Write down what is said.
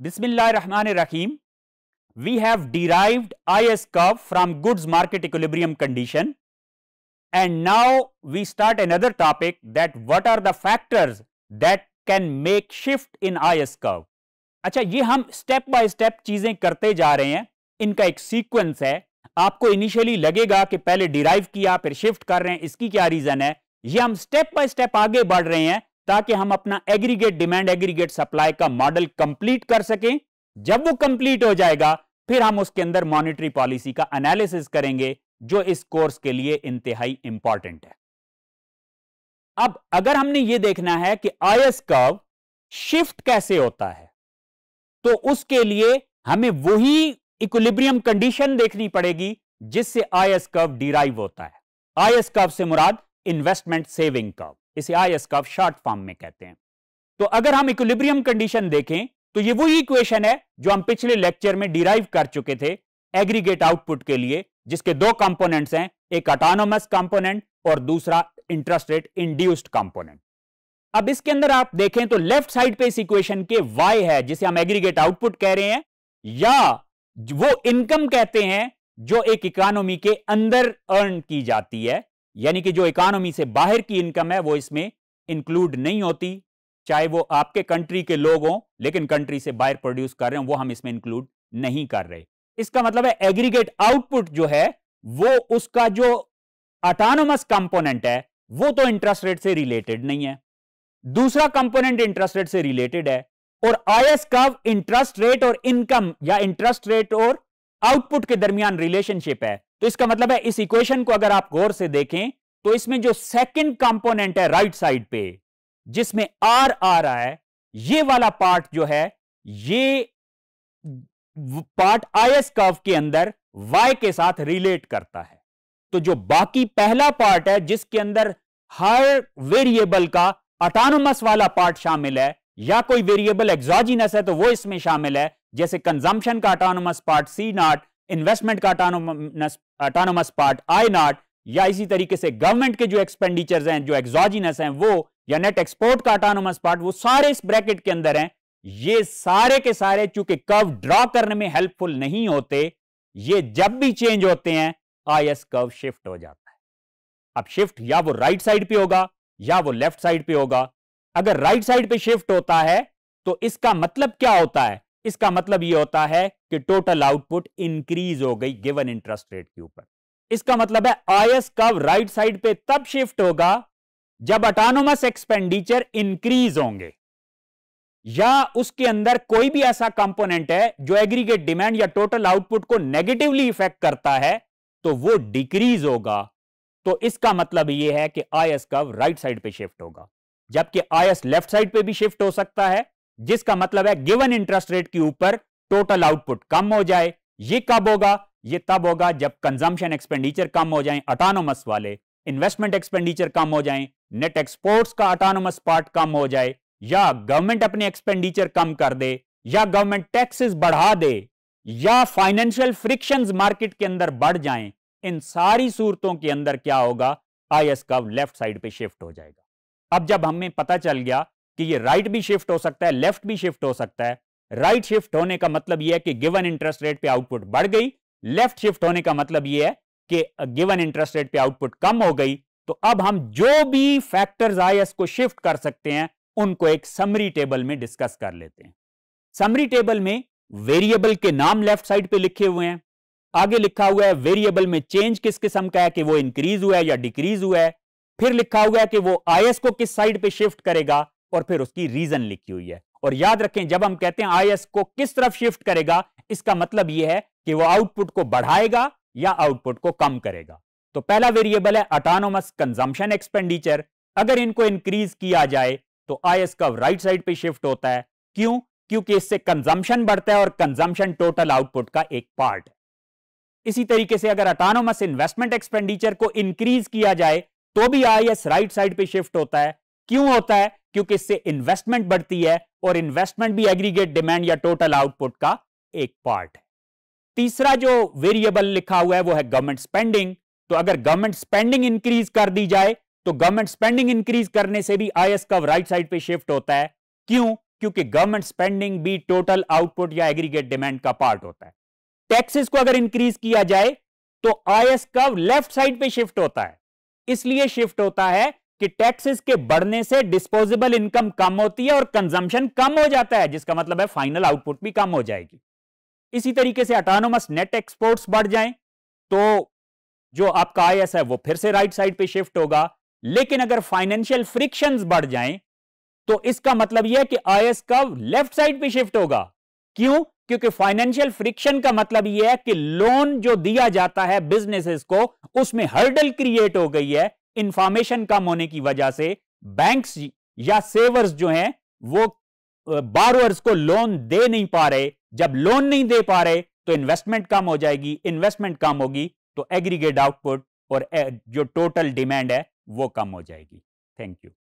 Bismillahir We have derived IS curve from goods market equilibrium condition. And now we start another topic that what are the factors that can make shift in IS curve. अच्छा ये हम step by step चीजें करते जा रहे हैं इनका एक सीक्वेंस है आपको इनिशियली लगेगा कि पहले डिराइव किया फिर शिफ्ट कर रहे हैं इसकी क्या रीजन है ये हम स्टेप बाय स्टेप आगे बढ़ रहे हैं ताकि हम अपना एग्रीगेट डिमांड एग्रीगेट सप्लाई का मॉडल कंप्लीट कर सकें जब वो कंप्लीट हो जाएगा फिर हम उसके अंदर मॉनिटरी पॉलिसी का एनालिसिस करेंगे जो इस कोर्स के लिए इंतहाई इंपॉर्टेंट है अब अगर हमने ये देखना है कि आयस कव शिफ्ट कैसे होता है तो उसके लिए हमें वही इक्विलिब्रियम कंडीशन देखनी पड़ेगी जिससे आयस कव डिराइव होता है आयस कव से मुराद इन्वेस्टमेंट सेविंग कव इसे आई एस का शॉर्ट फॉर्म में कहते हैं तो अगर हम इक्विलिब्रियम कंडीशन देखें तो ये वही इक्वेशन है जो हम पिछले लेक्चर में डिराइव कर चुके थे एग्रीगेट आउटपुट के लिए जिसके दो कंपोनेंट्स हैं एक ऑटोनोमस कंपोनेंट और दूसरा इंटरेस्ट रेट इंड्यूस्ड कंपोनेंट अब इसके अंदर आप देखें तो लेफ्ट साइड पे इस इक्वेशन के वाई है जिसे हम एग्रीगेट आउटपुट कह रहे हैं या वो इनकम कहते हैं जो एक इकोनॉमी के अंदर अर्न की जाती है यानी कि जो इकोनॉमी से बाहर की इनकम है वो इसमें इंक्लूड नहीं होती चाहे वो आपके कंट्री के लोग हों लेकिन कंट्री से बाहर प्रोड्यूस कर रहे हो वो हम इसमें इंक्लूड नहीं कर रहे इसका मतलब है एग्रीगेट आउटपुट जो है वो उसका जो ऑटोनोमस कंपोनेंट है वो तो इंटरेस्ट रेट से रिलेटेड नहीं है दूसरा कंपोनेंट इंटरेस्ट रेट से रिलेटेड है और आईएस कव इंटरेस्ट रेट और इनकम या इंटरेस्ट रेट और आउटपुट के दरमियान रिलेशनशिप है तो इसका मतलब है इस इक्वेशन को अगर आप गौर से देखें तो इसमें जो सेकंड कंपोनेंट है राइट साइड पे जिसमें आर आ रहा है ये वाला पार्ट जो है ये पार्ट आईएस कर्व के अंदर वाई के साथ रिलेट करता है तो जो बाकी पहला पार्ट है जिसके अंदर हर वेरिएबल का अटानोमस वाला पार्ट शामिल है या कोई वेरिएबल एक्सॉजिनस है तो वो इसमें शामिल है जैसे कंजम्पशन का autonomous part C nought investment का ऑटोनोमस पार्ट आई नॉट या इसी तरीके से गवर्नमेंट के जो एक्सपेंडिचर्स हैं जो एक्सॉजिनस हैं वो या नेट एक्सपोर्ट का ऑटोनोमस पार्ट वो सारे इस ब्रैकेट के अंदर हैं ये सारे के सारे चूंकि कव ड्रॉ करने में हेल्पफुल नहीं होते ये जब भी चेंज होते हैं आई एस कव शिफ्ट हो जाता है अब शिफ्ट या वो राइट साइड पे होगा या वो लेफ्ट साइड पे होगा अगर राइट साइड पे शिफ्ट होता है तो इसका मतलब क्या होता है इसका मतलब यह होता है कि टोटल आउटपुट इंक्रीज हो गई गिवन इंटरेस्ट रेट के ऊपर इसका मतलब है एस कव राइट साइड पे तब शिफ्ट होगा जब अटोनोमस एक्सपेंडिचर इंक्रीज होंगे या उसके अंदर कोई भी ऐसा कंपोनेंट है जो एग्रीगेट डिमांड या टोटल आउटपुट को नेगेटिवली इफेक्ट करता है तो वो डिक्रीज होगा तो इसका मतलब यह है कि आयस कव राइट साइड पे शिफ्ट होगा जबकि आयस लेफ्ट साइड पे भी शिफ्ट हो सकता है जिसका मतलब है गिवन इंटरेस्ट रेट के ऊपर टोटल आउटपुट कम हो जाए ये कब होगा ये तब होगा जब कंजम्पशन एक्सपेंडिचर कम हो जाए अटानोमस वाले इन्वेस्टमेंट एक्सपेंडिचर कम हो जाए नेट एक्सपोर्ट्स का अटानोमस पार्ट कम हो जाए या गवर्नमेंट अपने एक्सपेंडिचर कम कर दे या गवर्नमेंट टैक्सेस बढ़ा दे या फाइनेंशियल फ्रिक्शंस मार्केट के अंदर बढ़ जाएं इन सारी सूरतों के अंदर क्या होगा I S curve left side पे शिफ्ट हो जाएगा अब जब हमें पता चल गया कि ये राइट right भी शिफ्ट हो सकता है लेफ्ट भी शिफ्ट हो सकता है राइट right शिफ्ट होने का मतलब यह है कि गिवन इंटरेस्ट रेट पे आउटपुट बढ़ गई लेफ्ट शिफ्ट होने का मतलब यह है कि गिवन इंटरेस्ट रेट पे आउटपुट कम हो गई तो अब हम जो भी फैक्टर्स आए इसको शिफ्ट कर सकते हैं उनको एक समरी टेबल में डिस्कस कर लेते हैं समरी टेबल में वेरिएबल के नाम लेफ्ट साइड पे लिखे हुए हैं आगे लिखा हुआ है वेरिएबल में चेंज किस किस्म का है कि वो इंक्रीज हुआ है या डिक्रीज हुआ है फिर लिखा हुआ है कि वो आईएस को किस साइड पे शिफ्ट करेगा और फिर उसकी रीजन लिखी हुई है और याद रखें जब हम कहते हैं आईएस को किस तरफ शिफ्ट करेगा इसका मतलब यह है कि वो आउटपुट को बढ़ाएगा या आउटपुट को कम करेगा तो पहला वेरिएबल है अटोनोमस कंजम्पशन एक्सपेंडिचर अगर इनको इंक्रीज किया जाए तो आईएस का राइट साइड पे शिफ्ट होता है क्यों क्योंकि इससे कंजम्पशन बढ़ता है और कंजम्पशन टोटल आउटपुट का एक पार्ट है इसी तरीके से अगर अटोनोमस इन्वेस्टमेंट एक्सपेंडिचर को इंक्रीज किया जाए तो भी आईएस राइट साइड पर शिफ्ट होता है क्यों होता है क्योंकि इससे इन्वेस्टमेंट बढ़ती है और इन्वेस्टमेंट भी एग्रीगेट डिमांड या टोटल आउटपुट का एक पार्ट है तीसरा जो वेरिएबल लिखा हुआ है वो है गवर्नमेंट स्पेंडिंग तो अगर गवर्नमेंट स्पेंडिंग इंक्रीज कर दी जाए तो गवर्नमेंट स्पेंडिंग इंक्रीज करने से भी I S curve right side पे शिफ्ट होता है क्यों क्योंकि गवर्नमेंट स्पेंडिंग भी टोटल आउटपुट या एग्रीगेट डिमांड का पार्ट होता है टैक्सेस को अगर इंक्रीज किया जाए तो I S curve left side पे शिफ्ट होता है इसलिए शिफ्ट होता है कि टैक्सेस के बढ़ने से डिस्पोजेबल इनकम कम होती है और कंजम्पशन कम हो जाता है जिसका मतलब है फाइनल आउटपुट भी कम हो जाएगी इसी तरीके से अटोनोमस नेट एक्सपोर्ट्स बढ़ जाएं तो जो आपका आई है वो फिर से राइट साइड पे शिफ्ट होगा लेकिन अगर फाइनेंशियल फ्रिक्शन बढ़ जाए तो इसका मतलब यह कि आई का लेफ्ट साइड पर शिफ्ट होगा क्यों क्योंकि फाइनेंशियल फ्रिक्शन का मतलब यह है कि लोन जो दिया जाता है बिजनेसेस को उसमें हर्डल क्रिएट हो गई है इंफॉर्मेशन कम होने की वजह से बैंक्स या सेवर्स जो हैं वो बारोअर्स को लोन दे नहीं पा रहे जब लोन नहीं दे पा रहे तो इन्वेस्टमेंट कम हो जाएगी इन्वेस्टमेंट कम होगी तो एग्रीगेट आउटपुट और जो टोटल डिमांड है वो कम हो जाएगी थैंक यू